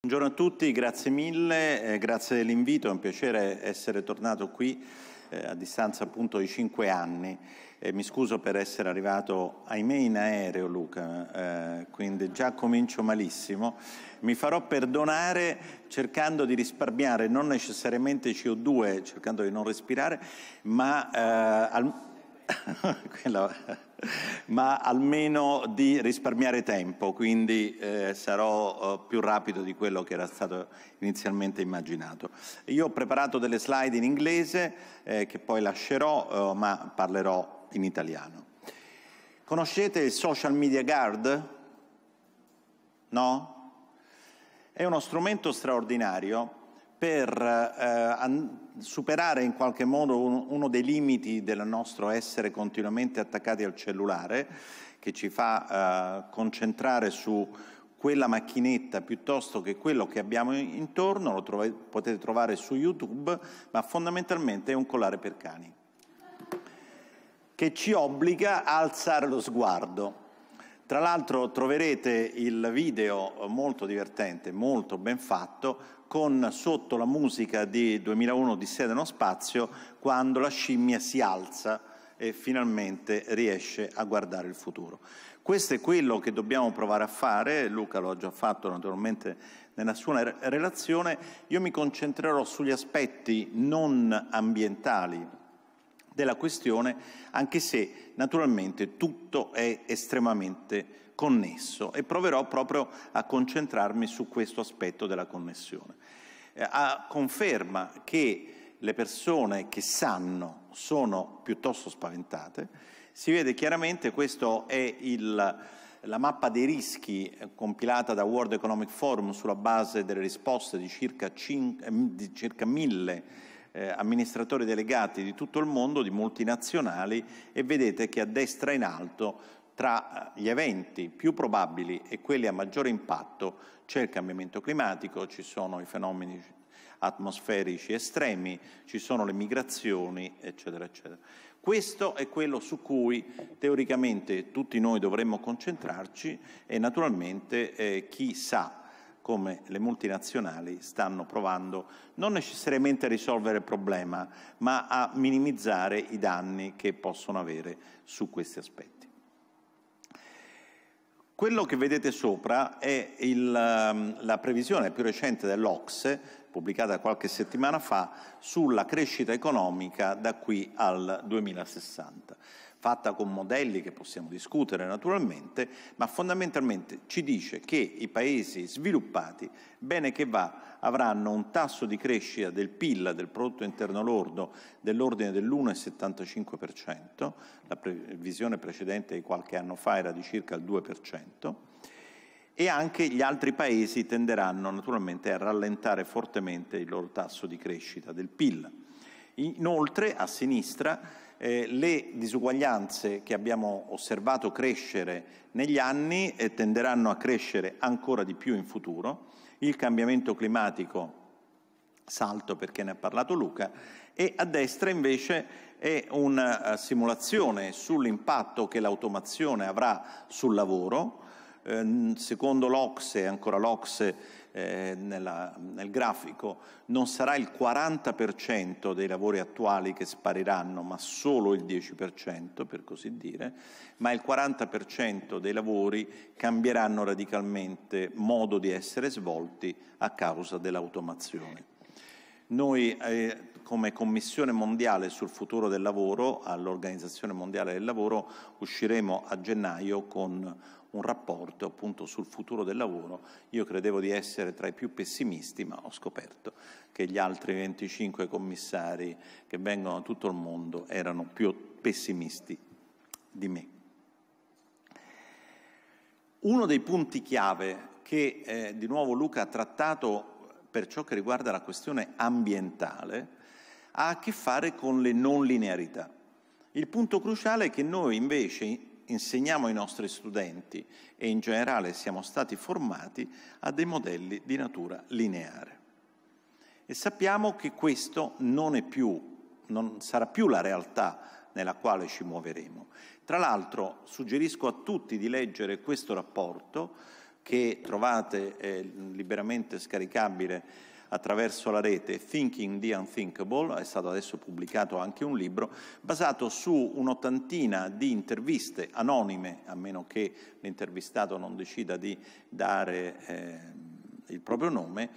Buongiorno a tutti, grazie mille, eh, grazie dell'invito, è un piacere essere tornato qui eh, a distanza appunto di cinque anni. Eh, mi scuso per essere arrivato, ahimè, in aereo Luca, eh, quindi già comincio malissimo. Mi farò perdonare cercando di risparmiare non necessariamente CO2, cercando di non respirare, ma eh, al... quella... ma almeno di risparmiare tempo, quindi eh, sarò eh, più rapido di quello che era stato inizialmente immaginato. Io ho preparato delle slide in inglese eh, che poi lascerò, eh, ma parlerò in italiano. Conoscete il Social Media Guard? No? È uno strumento straordinario per eh, superare in qualche modo un, uno dei limiti del nostro essere continuamente attaccati al cellulare che ci fa eh, concentrare su quella macchinetta piuttosto che quello che abbiamo intorno, lo trov potete trovare su YouTube, ma fondamentalmente è un collare per cani che ci obbliga a alzare lo sguardo tra l'altro troverete il video molto divertente, molto ben fatto, con sotto la musica di 2001 di Sede nello Spazio, quando la scimmia si alza e finalmente riesce a guardare il futuro. Questo è quello che dobbiamo provare a fare, Luca lo ha già fatto naturalmente nella sua relazione, io mi concentrerò sugli aspetti non ambientali della questione, anche se naturalmente tutto è estremamente connesso e proverò proprio a concentrarmi su questo aspetto della connessione. Eh, a conferma che le persone che sanno sono piuttosto spaventate, si vede chiaramente, questa è il, la mappa dei rischi eh, compilata da World Economic Forum sulla base delle risposte di circa, 5, eh, di circa mille eh, amministratori delegati di tutto il mondo, di multinazionali, e vedete che a destra in alto tra eh, gli eventi più probabili e quelli a maggiore impatto c'è il cambiamento climatico, ci sono i fenomeni atmosferici estremi, ci sono le migrazioni, eccetera, eccetera. Questo è quello su cui teoricamente tutti noi dovremmo concentrarci e naturalmente eh, chi sa come le multinazionali stanno provando non necessariamente a risolvere il problema, ma a minimizzare i danni che possono avere su questi aspetti. Quello che vedete sopra è il, ehm, la previsione più recente dell'Ocse, pubblicata qualche settimana fa, sulla crescita economica da qui al 2060 fatta con modelli che possiamo discutere naturalmente, ma fondamentalmente ci dice che i paesi sviluppati, bene che va, avranno un tasso di crescita del PIL, del prodotto interno lordo, dell'ordine dell'1,75%, la previsione precedente di qualche anno fa era di circa il 2%, e anche gli altri paesi tenderanno naturalmente a rallentare fortemente il loro tasso di crescita del PIL. Inoltre, a sinistra, eh, le disuguaglianze che abbiamo osservato crescere negli anni e tenderanno a crescere ancora di più in futuro, il cambiamento climatico salto perché ne ha parlato Luca, e a destra invece è una eh, simulazione sull'impatto che l'automazione avrà sul lavoro. Eh, secondo l'Ocse, ancora l'Ocse, eh, nella, nel grafico, non sarà il 40% dei lavori attuali che spariranno, ma solo il 10% per così dire, ma il 40% dei lavori cambieranno radicalmente modo di essere svolti a causa dell'automazione. Noi eh, come Commissione mondiale sul futuro del lavoro, all'Organizzazione mondiale del lavoro, usciremo a gennaio con un rapporto appunto sul futuro del lavoro. Io credevo di essere tra i più pessimisti, ma ho scoperto che gli altri 25 commissari che vengono da tutto il mondo erano più pessimisti di me. Uno dei punti chiave che eh, di nuovo Luca ha trattato per ciò che riguarda la questione ambientale ha a che fare con le non linearità. Il punto cruciale è che noi invece insegniamo ai nostri studenti e in generale siamo stati formati a dei modelli di natura lineare. E sappiamo che questo non, più, non sarà più la realtà nella quale ci muoveremo. Tra l'altro suggerisco a tutti di leggere questo rapporto che trovate eh, liberamente scaricabile attraverso la rete Thinking the Unthinkable, è stato adesso pubblicato anche un libro, basato su un'ottantina di interviste anonime, a meno che l'intervistato non decida di dare eh, il proprio nome,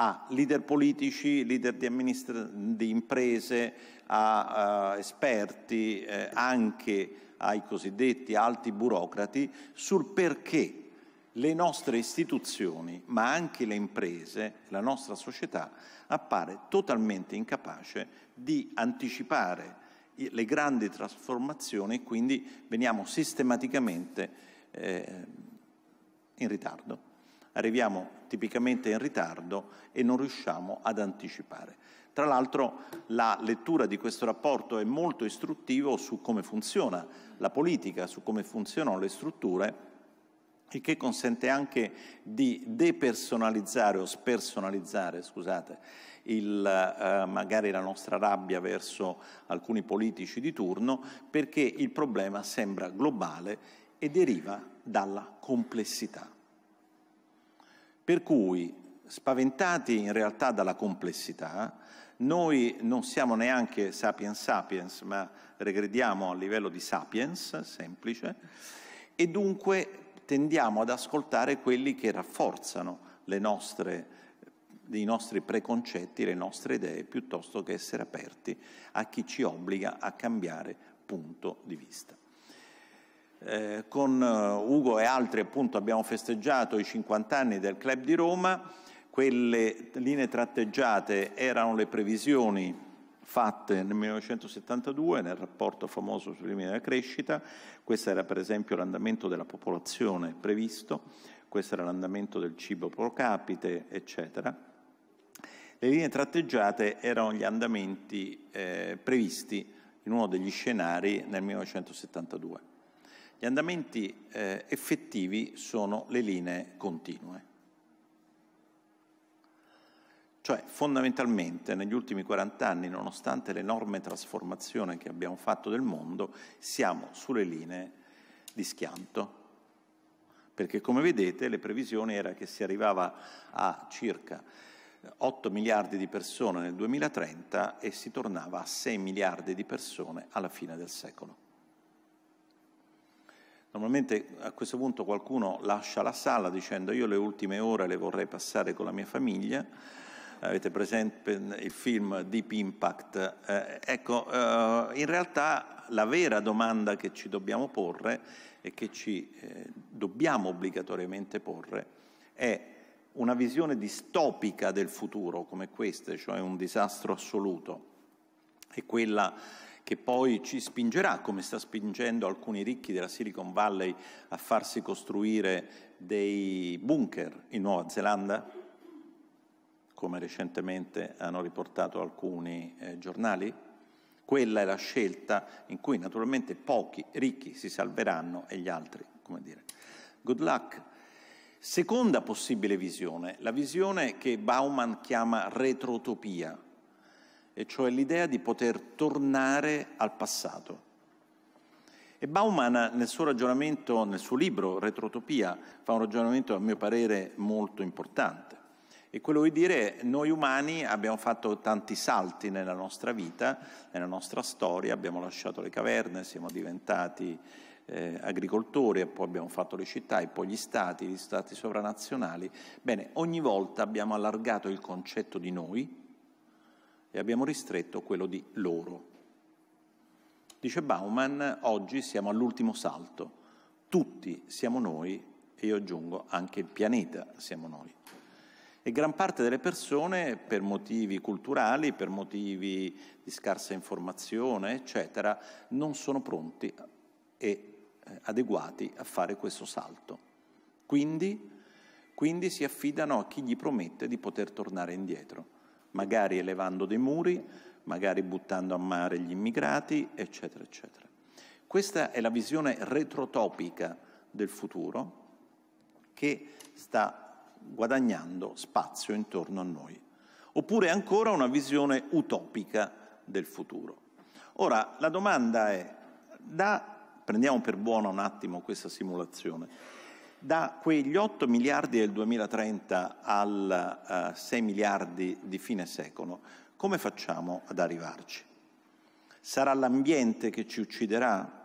a leader politici, leader di, di imprese, a, a esperti, eh, anche ai cosiddetti alti burocrati, sul perché le nostre istituzioni, ma anche le imprese, la nostra società, appare totalmente incapace di anticipare le grandi trasformazioni e quindi veniamo sistematicamente eh, in ritardo. Arriviamo tipicamente in ritardo e non riusciamo ad anticipare. Tra l'altro la lettura di questo rapporto è molto istruttivo su come funziona la politica, su come funzionano le strutture e che consente anche di depersonalizzare o spersonalizzare, scusate, il, eh, magari la nostra rabbia verso alcuni politici di turno, perché il problema sembra globale e deriva dalla complessità. Per cui, spaventati in realtà dalla complessità, noi non siamo neanche sapiens sapiens, ma regrediamo a livello di sapiens, semplice, e dunque tendiamo ad ascoltare quelli che rafforzano nostre, i nostri preconcetti, le nostre idee, piuttosto che essere aperti a chi ci obbliga a cambiare punto di vista. Eh, con eh, Ugo e altri appunto abbiamo festeggiato i 50 anni del Club di Roma, quelle linee tratteggiate erano le previsioni fatte nel 1972 nel rapporto famoso sui limiti della crescita, questo era per esempio l'andamento della popolazione previsto, questo era l'andamento del cibo pro capite, eccetera. Le linee tratteggiate erano gli andamenti eh, previsti in uno degli scenari nel 1972. Gli andamenti eh, effettivi sono le linee continue. Cioè fondamentalmente negli ultimi 40 anni, nonostante l'enorme trasformazione che abbiamo fatto del mondo, siamo sulle linee di schianto. Perché come vedete le previsioni erano che si arrivava a circa 8 eh, miliardi di persone nel 2030 e si tornava a 6 miliardi di persone alla fine del secolo. Normalmente a questo punto qualcuno lascia la sala dicendo io le ultime ore le vorrei passare con la mia famiglia, avete presente il film Deep Impact. Eh, ecco, eh, in realtà la vera domanda che ci dobbiamo porre e che ci eh, dobbiamo obbligatoriamente porre è una visione distopica del futuro come questa, cioè un disastro assoluto, è quella che poi ci spingerà, come sta spingendo alcuni ricchi della Silicon Valley, a farsi costruire dei bunker in Nuova Zelanda? come recentemente hanno riportato alcuni eh, giornali? Quella è la scelta in cui naturalmente pochi ricchi si salveranno e gli altri, come dire, good luck. Seconda possibile visione, la visione che Bauman chiama retrotopia, e cioè l'idea di poter tornare al passato. E Bauman nel suo ragionamento, nel suo libro Retrotopia, fa un ragionamento a mio parere molto importante è quello di dire noi umani abbiamo fatto tanti salti nella nostra vita, nella nostra storia, abbiamo lasciato le caverne, siamo diventati eh, agricoltori, poi abbiamo fatto le città e poi gli stati, gli stati sovranazionali. Bene, ogni volta abbiamo allargato il concetto di noi e abbiamo ristretto quello di loro. Dice Bauman, oggi siamo all'ultimo salto, tutti siamo noi e io aggiungo anche il pianeta siamo noi. E gran parte delle persone, per motivi culturali, per motivi di scarsa informazione, eccetera, non sono pronti e eh, adeguati a fare questo salto. Quindi, quindi si affidano a chi gli promette di poter tornare indietro, magari elevando dei muri, magari buttando a mare gli immigrati, eccetera, eccetera. Questa è la visione retrotopica del futuro che sta guadagnando spazio intorno a noi. Oppure ancora una visione utopica del futuro. Ora, la domanda è, da, prendiamo per buona un attimo questa simulazione, da quegli 8 miliardi del 2030 al uh, eh, 6 miliardi di fine secolo, come facciamo ad arrivarci? Sarà l'ambiente che ci ucciderà?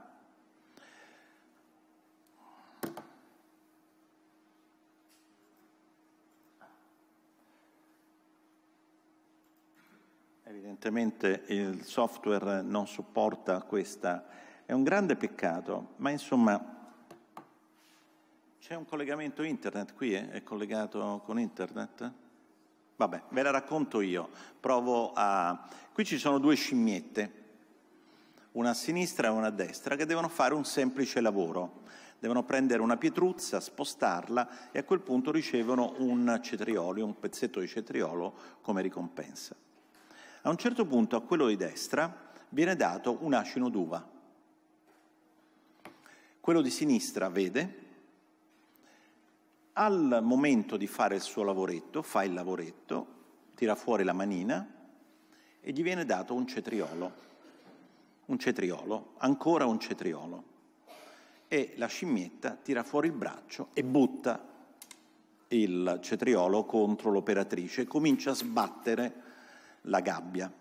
evidentemente il software non supporta questa, è un grande peccato, ma insomma c'è un collegamento internet qui, eh? è collegato con internet? Vabbè, ve la racconto io, provo a... Qui ci sono due scimmiette, una a sinistra e una a destra, che devono fare un semplice lavoro. Devono prendere una pietruzza, spostarla e a quel punto ricevono un cetriolo, un pezzetto di cetriolo come ricompensa. A un certo punto a quello di destra viene dato un ascino d'uva. Quello di sinistra vede, al momento di fare il suo lavoretto, fa il lavoretto, tira fuori la manina e gli viene dato un cetriolo. Un cetriolo, ancora un cetriolo. E la scimmietta tira fuori il braccio e butta il cetriolo contro l'operatrice e comincia a sbattere la gabbia.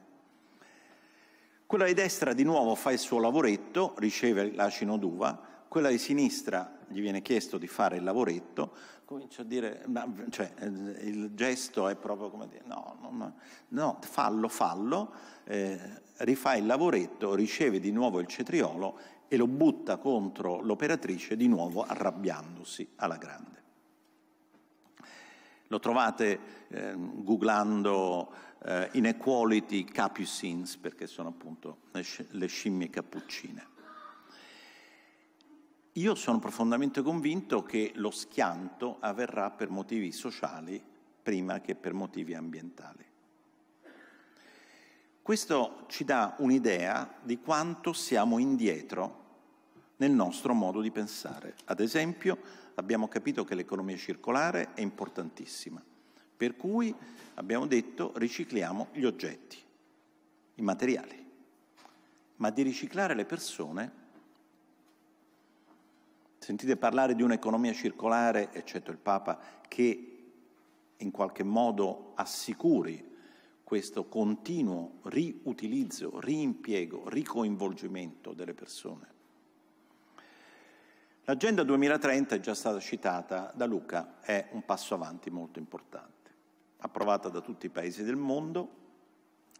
Quella di destra di nuovo fa il suo lavoretto, riceve l'acino d'uva, quella di sinistra gli viene chiesto di fare il lavoretto, comincia a dire, ma, cioè, eh, il gesto è proprio come dire, no, no, no fallo, fallo, eh, rifà il lavoretto, riceve di nuovo il cetriolo e lo butta contro l'operatrice di nuovo arrabbiandosi alla grande. Lo trovate eh, googlando eh, Inequality Capucines, perché sono appunto le, sc le scimmie cappuccine. Io sono profondamente convinto che lo schianto avverrà per motivi sociali prima che per motivi ambientali. Questo ci dà un'idea di quanto siamo indietro nel nostro modo di pensare. Ad esempio, abbiamo capito che l'economia circolare è importantissima. Per cui abbiamo detto ricicliamo gli oggetti, i materiali. Ma di riciclare le persone, sentite parlare di un'economia circolare, eccetto il Papa, che in qualche modo assicuri questo continuo riutilizzo, riimpiego, ricoinvolgimento delle persone. L'agenda 2030 è già stata citata da Luca, è un passo avanti molto importante, approvata da tutti i paesi del mondo,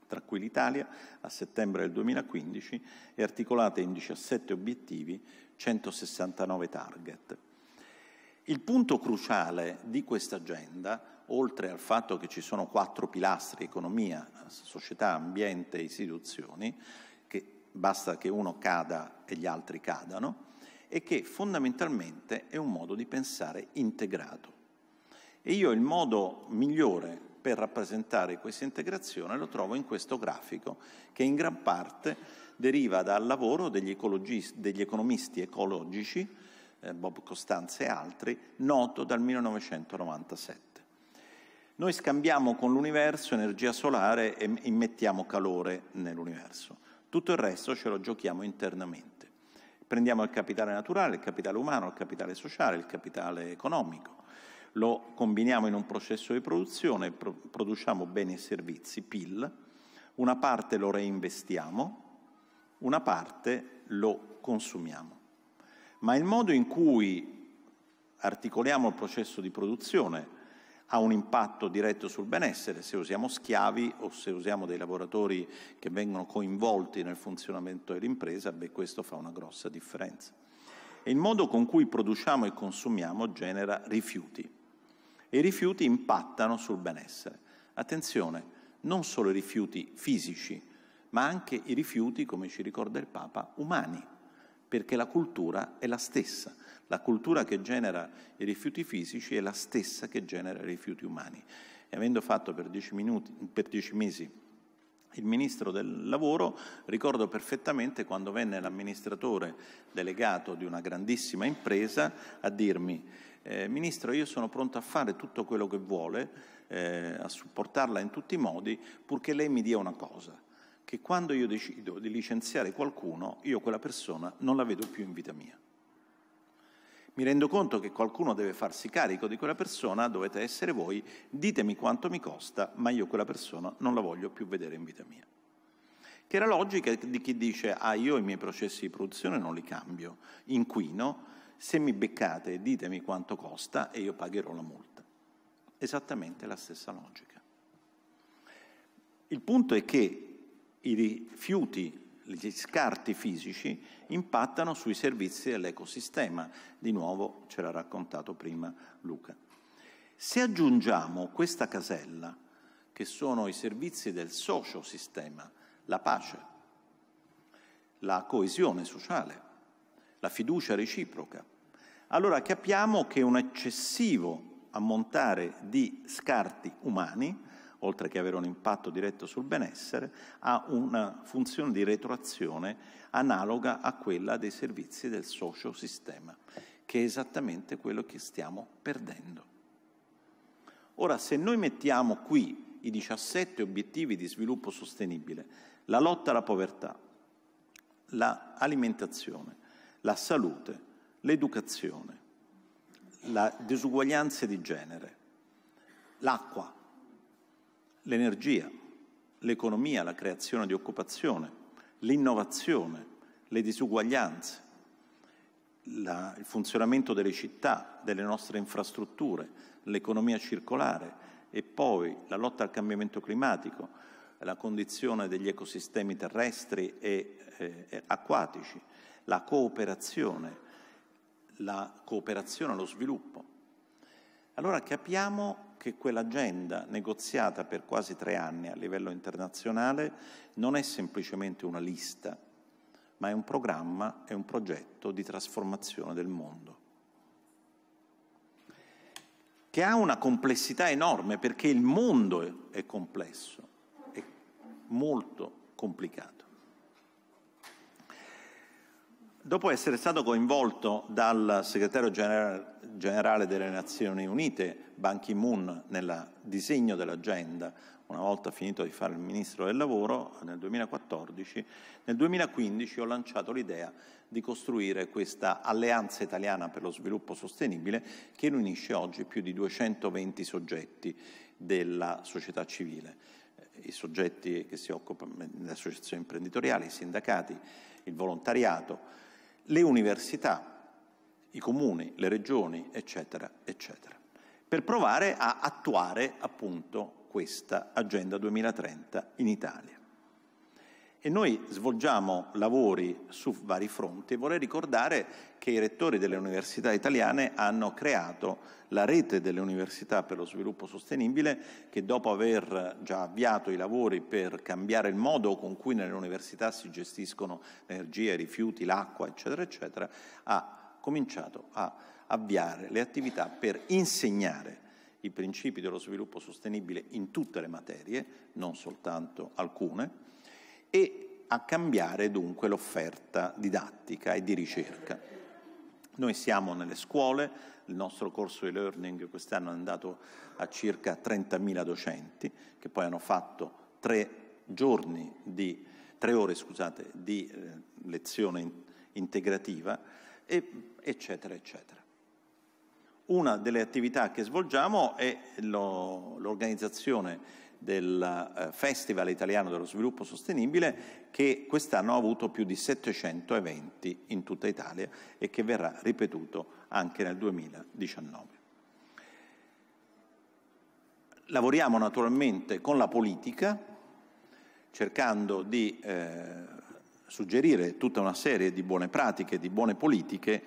tra cui l'Italia, a settembre del 2015 e articolata in 17 obiettivi, 169 target. Il punto cruciale di questa agenda, oltre al fatto che ci sono quattro pilastri, economia, società, ambiente e istituzioni, che basta che uno cada e gli altri cadano, e che fondamentalmente è un modo di pensare integrato. E io il modo migliore per rappresentare questa integrazione lo trovo in questo grafico che in gran parte deriva dal lavoro degli, degli economisti ecologici, eh, Bob Costanza e altri, noto dal 1997. Noi scambiamo con l'universo energia solare e immettiamo calore nell'universo. Tutto il resto ce lo giochiamo internamente. Prendiamo il capitale naturale, il capitale umano, il capitale sociale, il capitale economico, lo combiniamo in un processo di produzione, pro produciamo beni e servizi, PIL, una parte lo reinvestiamo, una parte lo consumiamo. Ma il modo in cui articoliamo il processo di produzione, ha un impatto diretto sul benessere, se usiamo schiavi o se usiamo dei lavoratori che vengono coinvolti nel funzionamento dell'impresa, beh, questo fa una grossa differenza. E il modo con cui produciamo e consumiamo genera rifiuti e i rifiuti impattano sul benessere. Attenzione, non solo i rifiuti fisici, ma anche i rifiuti, come ci ricorda il Papa, umani, perché la cultura è la stessa la cultura che genera i rifiuti fisici è la stessa che genera i rifiuti umani. E avendo fatto per dieci, minuti, per dieci mesi il ministro del lavoro, ricordo perfettamente quando venne l'amministratore delegato di una grandissima impresa a dirmi eh, Ministro, io sono pronto a fare tutto quello che vuole, eh, a supportarla in tutti i modi, purché lei mi dia una cosa, che quando io decido di licenziare qualcuno, io quella persona non la vedo più in vita mia mi rendo conto che qualcuno deve farsi carico di quella persona, dovete essere voi, ditemi quanto mi costa, ma io quella persona non la voglio più vedere in vita mia. Che è la logica di chi dice, ah io i miei processi di produzione non li cambio, inquino, se mi beccate ditemi quanto costa e io pagherò la multa. Esattamente la stessa logica. Il punto è che i rifiuti gli scarti fisici impattano sui servizi dell'ecosistema. Di nuovo ce l'ha raccontato prima Luca. Se aggiungiamo questa casella, che sono i servizi del sociosistema, la pace, la coesione sociale, la fiducia reciproca, allora capiamo che un eccessivo ammontare di scarti umani oltre che avere un impatto diretto sul benessere, ha una funzione di retroazione analoga a quella dei servizi del sociosistema, che è esattamente quello che stiamo perdendo. Ora, se noi mettiamo qui i 17 obiettivi di sviluppo sostenibile, la lotta alla povertà, l'alimentazione, la salute, l'educazione, la disuguaglianza di genere, l'acqua, l'energia, l'economia, la creazione di occupazione, l'innovazione, le disuguaglianze, la, il funzionamento delle città, delle nostre infrastrutture, l'economia circolare e poi la lotta al cambiamento climatico, la condizione degli ecosistemi terrestri e eh, acquatici, la cooperazione, la cooperazione allo sviluppo. Allora capiamo che quell'agenda negoziata per quasi tre anni a livello internazionale non è semplicemente una lista, ma è un programma, è un progetto di trasformazione del mondo che ha una complessità enorme perché il mondo è complesso, è molto complicato. Dopo essere stato coinvolto dal segretario generale delle Nazioni Unite, Ban Ki-moon, nel disegno dell'agenda, una volta finito di fare il ministro del lavoro nel 2014, nel 2015 ho lanciato l'idea di costruire questa alleanza italiana per lo sviluppo sostenibile che riunisce oggi più di 220 soggetti della società civile i soggetti che si occupano, delle associazioni imprenditoriali, i sindacati, il volontariato, le università, i comuni, le regioni, eccetera, eccetera, per provare a attuare appunto questa Agenda 2030 in Italia e noi svolgiamo lavori su vari fronti. e Vorrei ricordare che i rettori delle università italiane hanno creato la rete delle università per lo sviluppo sostenibile che dopo aver già avviato i lavori per cambiare il modo con cui nelle università si gestiscono l'energia, i rifiuti, l'acqua, eccetera, eccetera, ha cominciato a avviare le attività per insegnare i principi dello sviluppo sostenibile in tutte le materie, non soltanto alcune, e a cambiare dunque l'offerta didattica e di ricerca. Noi siamo nelle scuole, il nostro corso di learning quest'anno è andato a circa 30.000 docenti che poi hanno fatto tre, di, tre ore scusate, di eh, lezione integrativa, e, eccetera, eccetera. Una delle attività che svolgiamo è l'organizzazione del eh, Festival Italiano dello Sviluppo Sostenibile che quest'anno ha avuto più di 700 eventi in tutta Italia e che verrà ripetuto anche nel 2019. Lavoriamo naturalmente con la politica cercando di eh, suggerire tutta una serie di buone pratiche, di buone politiche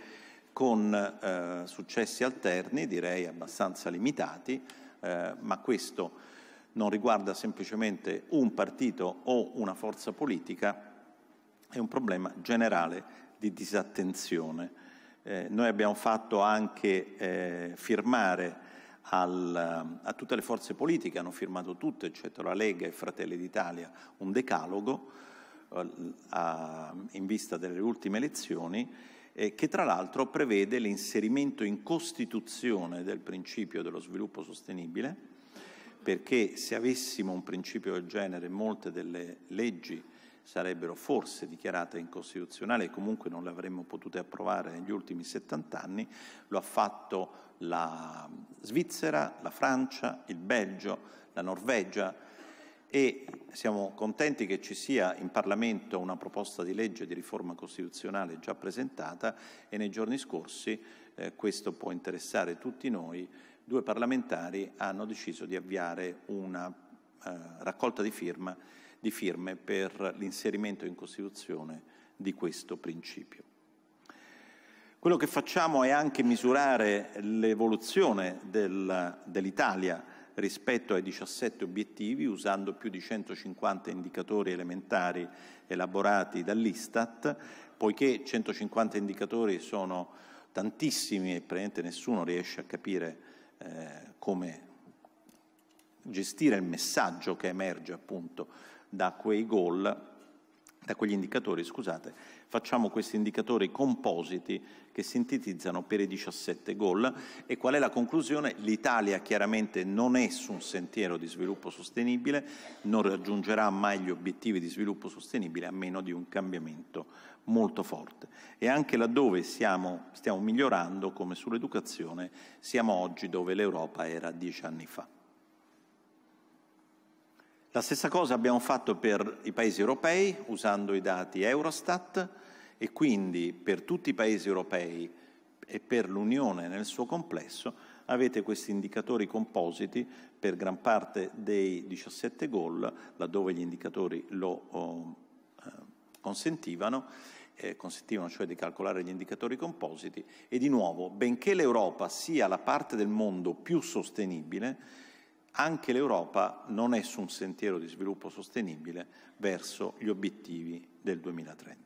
con eh, successi alterni, direi abbastanza limitati, eh, ma questo non riguarda semplicemente un partito o una forza politica, è un problema generale di disattenzione. Eh, noi abbiamo fatto anche eh, firmare al, a tutte le forze politiche, hanno firmato tutte, eccetto la Lega e Fratelli d'Italia, un decalogo eh, a, in vista delle ultime elezioni che tra l'altro prevede l'inserimento in Costituzione del principio dello sviluppo sostenibile perché se avessimo un principio del genere molte delle leggi sarebbero forse dichiarate incostituzionali e comunque non le avremmo potute approvare negli ultimi 70 anni, lo ha fatto la Svizzera, la Francia, il Belgio, la Norvegia e siamo contenti che ci sia in Parlamento una proposta di legge di riforma costituzionale già presentata e nei giorni scorsi eh, questo può interessare tutti noi due parlamentari hanno deciso di avviare una eh, raccolta di, firma, di firme per l'inserimento in Costituzione di questo principio. Quello che facciamo è anche misurare l'evoluzione del, dell'Italia rispetto ai 17 obiettivi usando più di 150 indicatori elementari elaborati dall'Istat, poiché 150 indicatori sono tantissimi e praticamente nessuno riesce a capire eh, come gestire il messaggio che emerge appunto da quei goal, da quegli indicatori, scusate, facciamo questi indicatori compositi che sintetizzano per i 17 goal e qual è la conclusione? L'Italia chiaramente non è su un sentiero di sviluppo sostenibile, non raggiungerà mai gli obiettivi di sviluppo sostenibile a meno di un cambiamento molto forte e anche laddove siamo, stiamo migliorando come sull'educazione siamo oggi dove l'Europa era dieci anni fa. La stessa cosa abbiamo fatto per i paesi europei usando i dati Eurostat e quindi per tutti i paesi europei e per l'Unione nel suo complesso avete questi indicatori compositi per gran parte dei 17 gol laddove gli indicatori lo oh, consentivano eh, consentivano cioè di calcolare gli indicatori compositi e di nuovo, benché l'Europa sia la parte del mondo più sostenibile, anche l'Europa non è su un sentiero di sviluppo sostenibile verso gli obiettivi del 2030.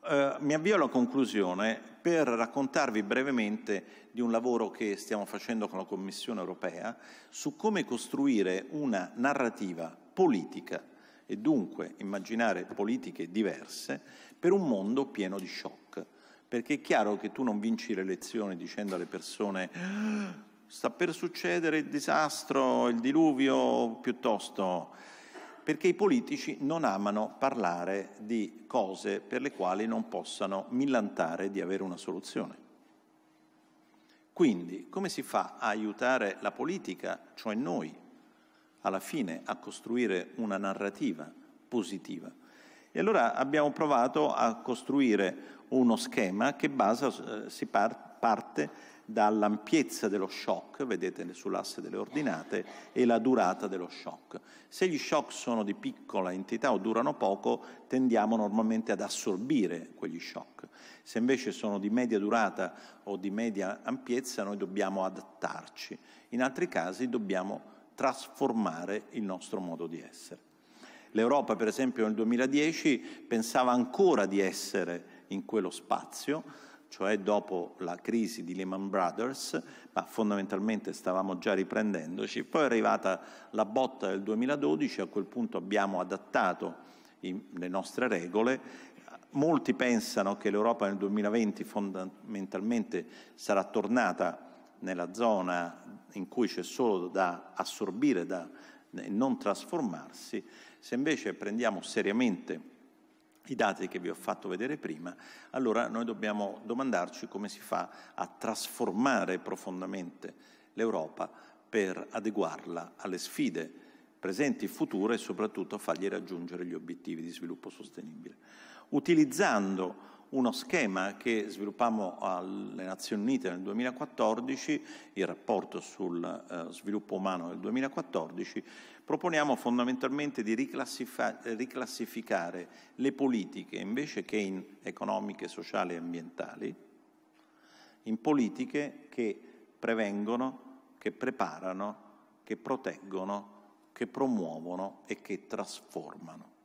Eh, mi avvio alla conclusione per raccontarvi brevemente di un lavoro che stiamo facendo con la Commissione europea su come costruire una narrativa politica e dunque immaginare politiche diverse per un mondo pieno di shock. Perché è chiaro che tu non vinci le elezioni dicendo alle persone ah, sta per succedere il disastro, il diluvio, piuttosto perché i politici non amano parlare di cose per le quali non possano millantare di avere una soluzione. Quindi come si fa a aiutare la politica, cioè noi, alla fine a costruire una narrativa positiva. E allora abbiamo provato a costruire uno schema che basa, eh, si par parte dall'ampiezza dello shock, vedete sull'asse delle ordinate, e la durata dello shock. Se gli shock sono di piccola entità o durano poco, tendiamo normalmente ad assorbire quegli shock. Se invece sono di media durata o di media ampiezza, noi dobbiamo adattarci. In altri casi dobbiamo trasformare il nostro modo di essere. L'Europa, per esempio, nel 2010 pensava ancora di essere in quello spazio, cioè dopo la crisi di Lehman Brothers, ma fondamentalmente stavamo già riprendendoci. Poi è arrivata la botta del 2012, a quel punto abbiamo adattato i, le nostre regole. Molti pensano che l'Europa nel 2020 fondamentalmente sarà tornata nella zona in cui c'è solo da assorbire, da non trasformarsi, se invece prendiamo seriamente i dati che vi ho fatto vedere prima, allora noi dobbiamo domandarci come si fa a trasformare profondamente l'Europa per adeguarla alle sfide presenti e future e soprattutto fargli raggiungere gli obiettivi di sviluppo sostenibile. Utilizzando uno schema che sviluppammo alle Nazioni Unite nel 2014, il rapporto sul eh, sviluppo umano del 2014, proponiamo fondamentalmente di riclassificare le politiche invece che in economiche, sociali e ambientali, in politiche che prevengono, che preparano, che proteggono, che promuovono e che trasformano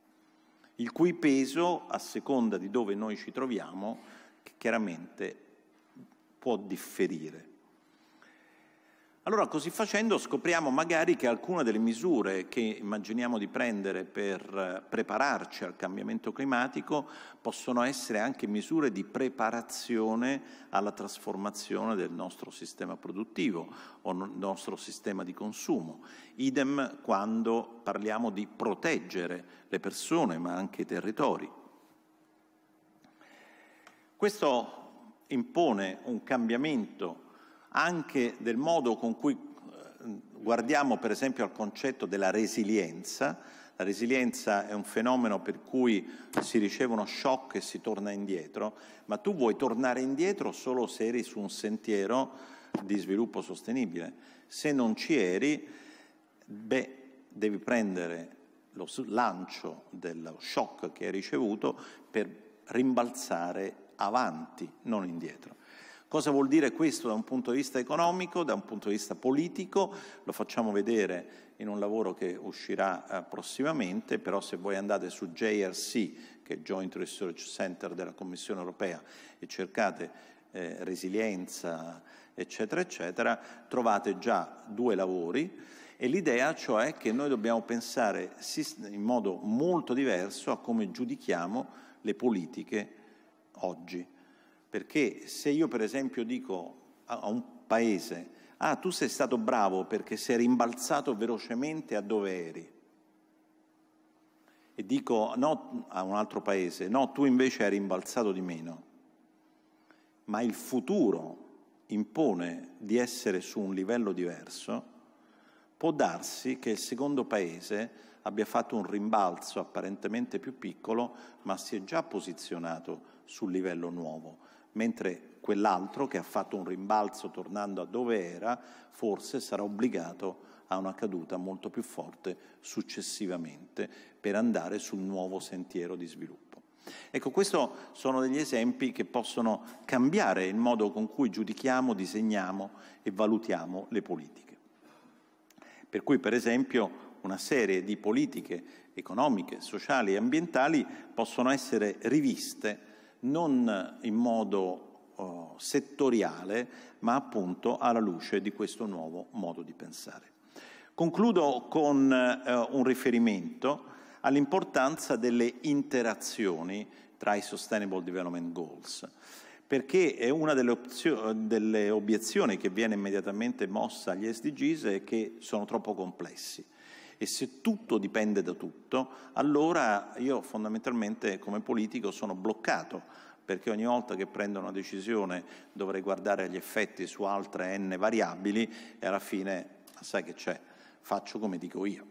il cui peso, a seconda di dove noi ci troviamo, chiaramente può differire. Allora così facendo scopriamo magari che alcune delle misure che immaginiamo di prendere per eh, prepararci al cambiamento climatico possono essere anche misure di preparazione alla trasformazione del nostro sistema produttivo o del nostro sistema di consumo. Idem quando parliamo di proteggere le persone ma anche i territori. Questo impone un cambiamento anche del modo con cui eh, guardiamo per esempio al concetto della resilienza. La resilienza è un fenomeno per cui si riceve uno shock e si torna indietro, ma tu vuoi tornare indietro solo se eri su un sentiero di sviluppo sostenibile. Se non ci eri, beh, devi prendere lo lancio dello shock che hai ricevuto per rimbalzare avanti, non indietro. Cosa vuol dire questo da un punto di vista economico, da un punto di vista politico? Lo facciamo vedere in un lavoro che uscirà eh, prossimamente, però se voi andate su JRC, che è Joint Research Center della Commissione europea, e cercate eh, resilienza, eccetera, eccetera, trovate già due lavori e l'idea cioè che noi dobbiamo pensare in modo molto diverso a come giudichiamo le politiche oggi. Perché se io per esempio dico a un paese, ah tu sei stato bravo perché sei rimbalzato velocemente a dove eri, e dico no a un altro paese, no tu invece hai rimbalzato di meno, ma il futuro impone di essere su un livello diverso, può darsi che il secondo paese abbia fatto un rimbalzo apparentemente più piccolo, ma si è già posizionato sul livello nuovo mentre quell'altro che ha fatto un rimbalzo tornando a dove era, forse sarà obbligato a una caduta molto più forte successivamente per andare sul nuovo sentiero di sviluppo. Ecco, questi sono degli esempi che possono cambiare il modo con cui giudichiamo, disegniamo e valutiamo le politiche. Per cui, per esempio, una serie di politiche economiche, sociali e ambientali possono essere riviste non in modo oh, settoriale, ma appunto alla luce di questo nuovo modo di pensare. Concludo con eh, un riferimento all'importanza delle interazioni tra i Sustainable Development Goals, perché è una delle, delle obiezioni che viene immediatamente mossa agli SDGs è che sono troppo complessi e se tutto dipende da tutto, allora io fondamentalmente come politico sono bloccato perché ogni volta che prendo una decisione dovrei guardare gli effetti su altre n variabili e alla fine, sai che c'è, faccio come dico io.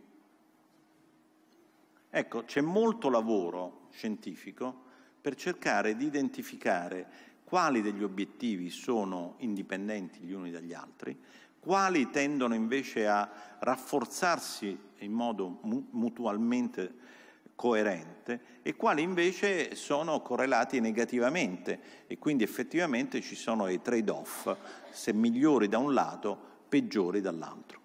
Ecco, c'è molto lavoro scientifico per cercare di identificare quali degli obiettivi sono indipendenti gli uni dagli altri quali tendono invece a rafforzarsi in modo mutualmente coerente e quali invece sono correlati negativamente e quindi effettivamente ci sono i trade-off, se migliori da un lato, peggiori dall'altro.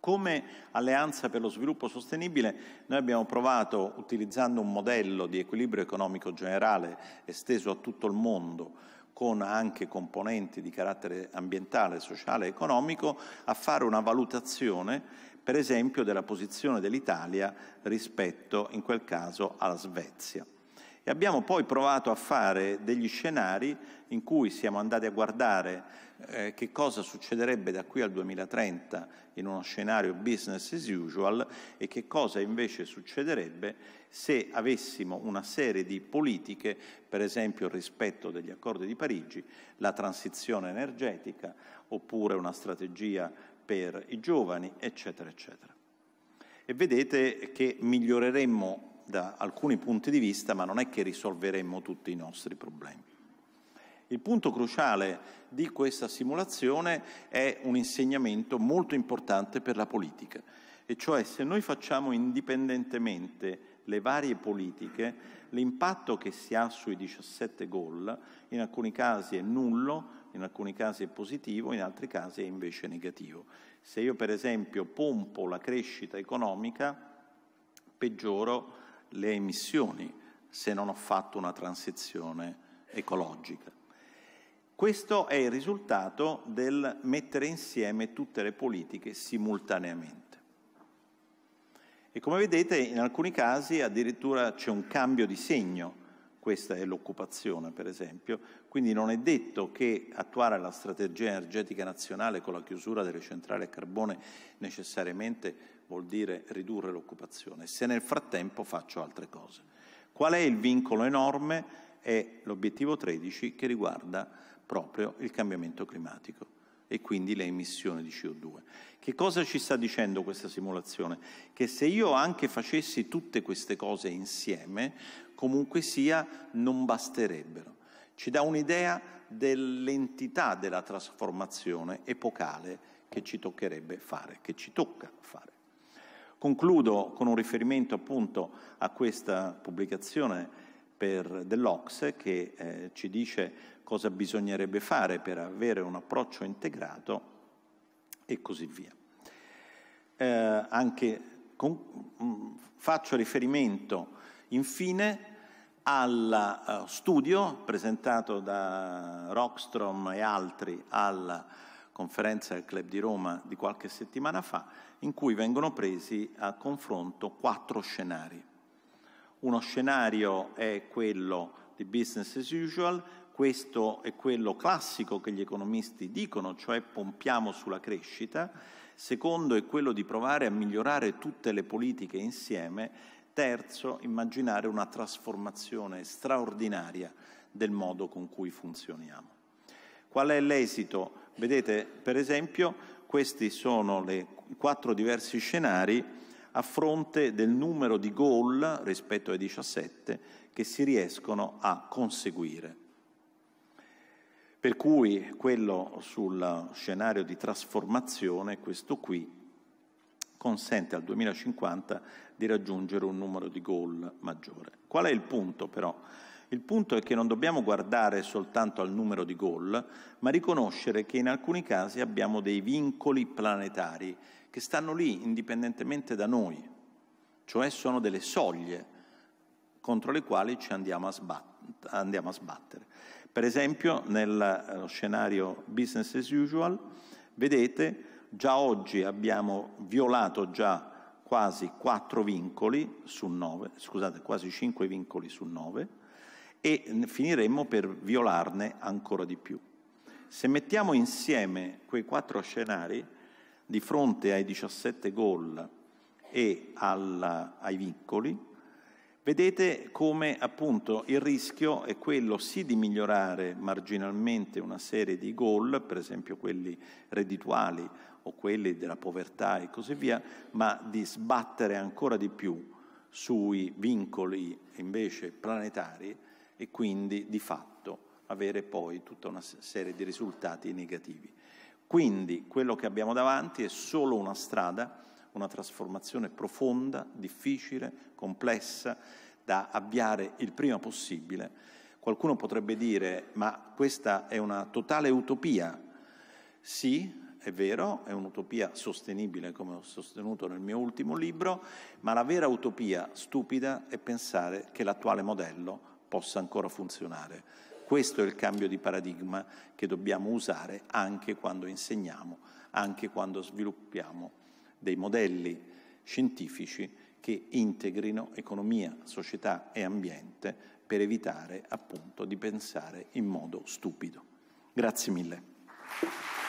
Come Alleanza per lo Sviluppo Sostenibile noi abbiamo provato, utilizzando un modello di equilibrio economico generale esteso a tutto il mondo, con anche componenti di carattere ambientale, sociale e economico, a fare una valutazione, per esempio, della posizione dell'Italia rispetto, in quel caso, alla Svezia. E abbiamo poi provato a fare degli scenari in cui siamo andati a guardare eh, che cosa succederebbe da qui al 2030 in uno scenario business as usual e che cosa invece succederebbe se avessimo una serie di politiche, per esempio il rispetto degli accordi di Parigi, la transizione energetica oppure una strategia per i giovani, eccetera, eccetera. E vedete che miglioreremmo da alcuni punti di vista, ma non è che risolveremmo tutti i nostri problemi. Il punto cruciale di questa simulazione è un insegnamento molto importante per la politica, e cioè se noi facciamo indipendentemente le varie politiche, l'impatto che si ha sui 17 gol in alcuni casi è nullo, in alcuni casi è positivo, in altri casi è invece negativo. Se io per esempio pompo la crescita economica, peggioro le emissioni se non ho fatto una transizione ecologica. Questo è il risultato del mettere insieme tutte le politiche simultaneamente. E come vedete in alcuni casi addirittura c'è un cambio di segno, questa è l'occupazione per esempio, quindi non è detto che attuare la strategia energetica nazionale con la chiusura delle centrali a carbone necessariamente vuol dire ridurre l'occupazione, se nel frattempo faccio altre cose. Qual è il vincolo enorme? È l'obiettivo 13 che riguarda proprio il cambiamento climatico e quindi le emissioni di CO2. Che cosa ci sta dicendo questa simulazione? Che se io anche facessi tutte queste cose insieme, comunque sia, non basterebbero. Ci dà un'idea dell'entità della trasformazione epocale che ci toccherebbe fare, che ci tocca fare. Concludo con un riferimento appunto a questa pubblicazione dell'Ocse che eh, ci dice cosa bisognerebbe fare per avere un approccio integrato e così via. Eh, anche con, mh, mm, faccio riferimento infine al uh, eh, studio presentato da Rockstrom e altri al conferenza del Club di Roma di qualche settimana fa, in cui vengono presi a confronto quattro scenari. Uno scenario è quello di business as usual, questo è quello classico che gli economisti dicono, cioè pompiamo sulla crescita, secondo è quello di provare a migliorare tutte le politiche insieme Terzo, immaginare una trasformazione straordinaria del modo con cui funzioniamo. Qual è l'esito? Vedete, per esempio, questi sono i quattro diversi scenari a fronte del numero di gol rispetto ai 17 che si riescono a conseguire. Per cui quello sul scenario di trasformazione, questo qui, consente al 2050 di raggiungere un numero di gol maggiore. Qual è il punto però? Il punto è che non dobbiamo guardare soltanto al numero di gol, ma riconoscere che in alcuni casi abbiamo dei vincoli planetari che stanno lì indipendentemente da noi, cioè sono delle soglie contro le quali ci andiamo a, sbat- andiamo a sbattere. Per esempio, nel eh, scenario business as usual, vedete già oggi abbiamo violato già quasi 4 vincoli su 9, scusate, quasi 5 vincoli su 9 e finiremmo per violarne ancora di più. Se mettiamo insieme quei quattro scenari di fronte ai 17 gol e alla, ai vincoli, vedete come appunto il rischio è quello sì di migliorare marginalmente una serie di gol, per esempio quelli reddituali o quelli della povertà e così via, ma di sbattere ancora di più sui vincoli invece planetari e quindi di fatto avere poi tutta una serie di risultati negativi. Quindi quello che abbiamo davanti è solo una strada, una trasformazione profonda, difficile, complessa, da avviare il prima possibile. Qualcuno potrebbe dire, ma questa è una totale utopia. Sì, è vero, è un'utopia sostenibile, come ho sostenuto nel mio ultimo libro, ma la vera utopia stupida è pensare che l'attuale modello possa ancora funzionare. Questo è il cambio di paradigma che dobbiamo usare anche quando insegniamo, anche quando sviluppiamo dei modelli scientifici che integrino economia, società e ambiente per evitare appunto di pensare in modo stupido. Grazie mille.